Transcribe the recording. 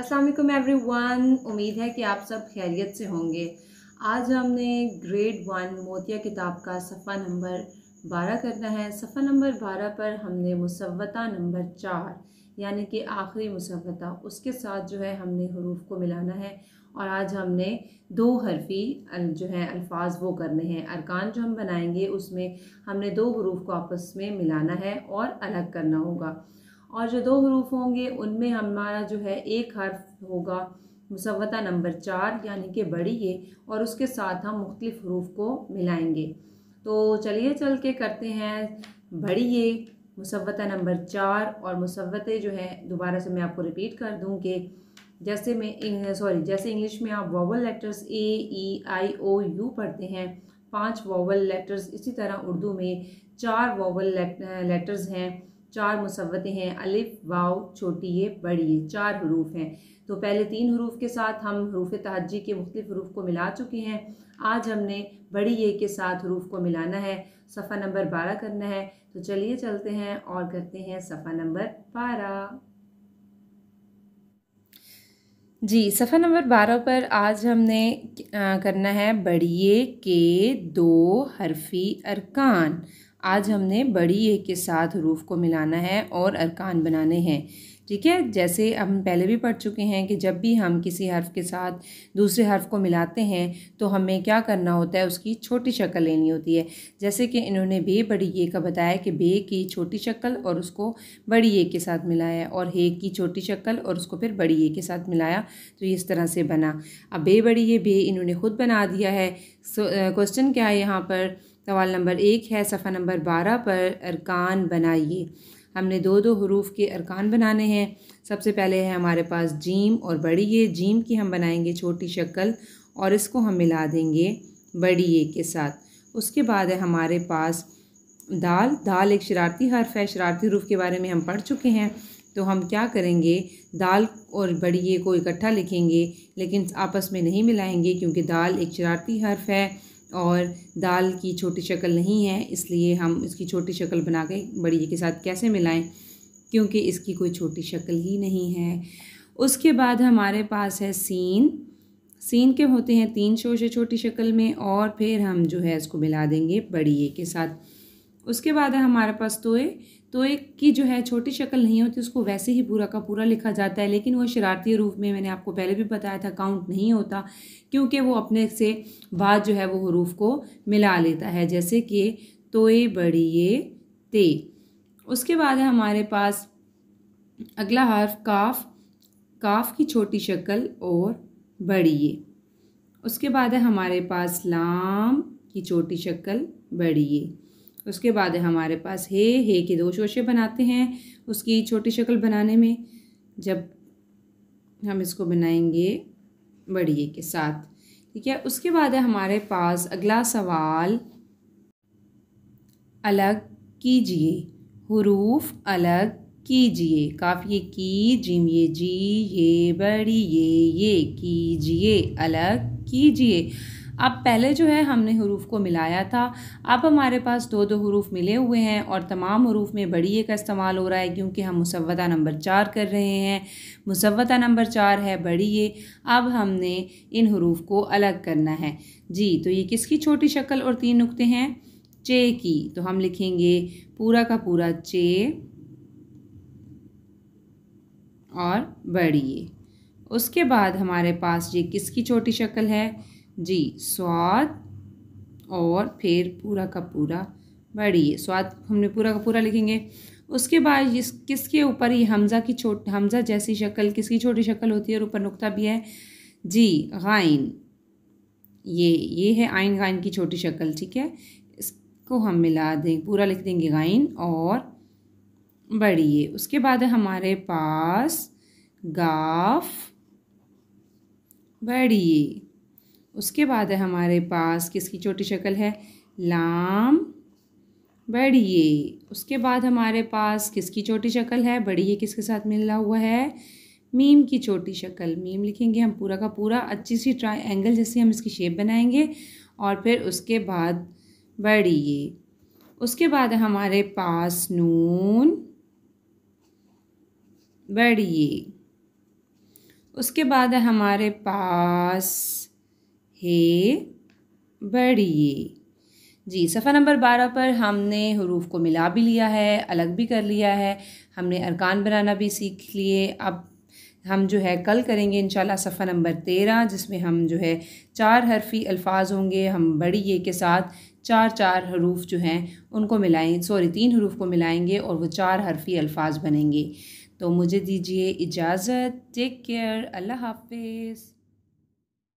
अस्सलाम every one उम्मीद है कि आप सब खैरियत से होंगे आज हमने ग्रेड वन मोतिया किताब का सफ़ा नंबर बारह करना है सफ़ा नंबर बारह पर हमने मुसवता नंबर चार यानी कि आखिरी मुसवता उसके साथ जो है हमने हरूफ को मिलाना है और आज हमने दो हरफी जो है अल्फाज वो करने हैं अरकान जो हम बनाएंगे उसमें हमने दो हरूफ को आपस में मिलाना है और अलग करना होगा और जो दो हरूफ होंगे उनमें हमारा जो है एक हर्फ होगा मुसवता नंबर चार यानी कि बड़ी ये और उसके साथ हम मुख्तलिफ हरूफ को मिलाएंगे तो चलिए चल के करते हैं बड़ी ये मुसवता नंबर चार और मुसवते जो है दोबारा से मैं आपको रिपीट कर दूँ कि जैसे मैं सॉरी जैसे इंग्लिश में आप vowel letters A E I O U पढ़ते हैं पांच वॉवल लेटर्स इसी तरह उर्दू में चार वॉवल लेटर्स हैं चार मुसवतें हैं अलिफ वाव छोटी ये बड़ी ये चार हरूफ हैं तो पहले तीन हरूफ के साथ हम हरूफ तहजी के मुख्तफ हरूफ को मिला चुके हैं आज हमने बड़ी ये के साथ हरूफ को मिलाना है सफ़ा नंबर बारह करना है तो चलिए चलते हैं और करते हैं सफ़ा नंबर बारह जी सफ़ा नंबर बारह पर आज हमने करना है बड़िए के दो हरफी अरकान आज हमने बड़ी ए के साथ रूफ़ को मिलाना है और अरकान बनाने हैं ठीक है जैसे हम पहले भी पढ़ चुके हैं कि जब भी हम किसी हर्फ के साथ दूसरे हर्फ को मिलाते हैं तो हमें क्या करना होता है उसकी छोटी शक्ल लेनी होती है जैसे कि इन्होंने बे बड़ी ये का बताया कि बे की छोटी शक्ल और उसको बड़ी ए के साथ मिलाया और हे की छोटी शक्ल और उसको फिर बड़ी ए के साथ मिलाया तो इस तरह से बना अब बे बड़ी ये बे इन्होंने खुद बना दिया है क्वेश्चन क्या है यहाँ पर सवाल नंबर एक है सफ़ा नंबर बारह पर अरकान बनाइए हमने दो दो हरूफ के अरकान बनाने हैं सबसे पहले है हमारे पास जीम और बड़ी ये जीम की हम बनाएंगे छोटी शक्ल और इसको हम मिला देंगे बड़ी ये के साथ उसके बाद है हमारे पास दाल दाल एक शरारती हर्फ है शरारती हरूफ के बारे में हम पढ़ चुके हैं तो हम क्या करेंगे दाल और बड़ी ये को इकट्ठा लिखेंगे लेकिन आपस में नहीं मिलाएंगे क्योंकि दाल एक शरारती हर्फ है और दाल की छोटी शक्ल नहीं है इसलिए हम इसकी छोटी शक्ल बना के बड़ी के साथ कैसे मिलाएं क्योंकि इसकी कोई छोटी शक्ल ही नहीं है उसके बाद हमारे पास है सीन सीन के होते हैं तीन शोशे छोटी शक्ल में और फिर हम जो है इसको मिला देंगे बड़ी के साथ उसके बाद है हमारे पास तोए तोए की जो है छोटी शक्ल नहीं होती उसको वैसे ही पूरा का पूरा लिखा जाता है लेकिन वो शरारती रूप में मैंने आपको पहले भी बताया था काउंट नहीं होता क्योंकि वो अपने से बाद जो है वो हरूफ को मिला लेता है जैसे कि तोए बड़िए ते उसके बाद है हमारे पास अगला हर्फ काफ काफ की छोटी शक्ल और बड़िए उसके बाद है हमारे पास लाम की छोटी शक्ल बड़िए उसके बाद है हमारे पास हे हे के दो शोशे बनाते हैं उसकी छोटी शक्ल बनाने में जब हम इसको बनाएंगे बड़ी के साथ ठीक है उसके बाद है हमारे पास अगला सवाल अलग कीजिए हरूफ अलग कीजिए काफ़ी ये की जिम ये जी ये बड़ी ये ये कीजिए अलग कीजिए अब पहले जो है हमने हरूफ को मिलाया था अब हमारे पास दो दो हरूफ मिले हुए हैं और तमाम हरूफ में बड़ी ए का इस्तेमाल हो रहा है क्योंकि हम मुसवदा नंबर चार कर रहे हैं मुसवदा नंबर चार है बड़ी ए अब हमने इन हरूफ को अलग करना है जी तो ये किसकी छोटी शक्ल और तीन नुकते हैं चे की तो हम लिखेंगे पूरा का पूरा चे और बड़ी ए उसके बाद हमारे पास ये किसकी छोटी शक्ल है जी स्वाद और फिर पूरा का पूरा बढ़िए स्वाद हमने पूरा का पूरा लिखेंगे उसके बाद इस किसके ऊपर ये हमज़ा की छोट हमज़ा जैसी शक्ल किसकी छोटी शक्ल होती है और ऊपर नुकता भी है जी गाइन ये ये है आइन गाइन की छोटी शक्ल ठीक है इसको हम मिला दें पूरा लिख देंगे गाइन और बढ़िए उसके बाद है हमारे पास गाफ बढ़िए उसके बाद है हमारे पास किसकी छोटी शक्ल है लाम बड़िए उसके बाद हमारे पास किसकी छोटी शक्ल है बड़िए किसके साथ मिला हुआ है मीम की छोटी शक्ल मीम लिखेंगे हम पूरा का पूरा अच्छी सी ट्राइंगल जैसे हम इसकी शेप बनाएंगे और फिर उसके बाद बड़िए उसके बाद हमारे पास नून बड़िए उसके बाद हमारे पास हे बढ़िए जी सफ़ा नंबर बारह पर हमने हरूफ को मिला भी लिया है अलग भी कर लिया है हमने अरकान बनाना भी सीख लिए अब हम जो है कल करेंगे इन सफ़ा नंबर तेरह जिसमें हम जो है चार हरफी अल्फाज होंगे हम बड़ी ये के साथ चार चार हरूफ जो हैं उनको मिलाएं सॉरी तीन हरूफ को मिलाएंगे और वो चार हरफी अल्फाज बनेंगे तो मुझे दीजिए इजाज़त टेक केयर अल्लाह हाफिज़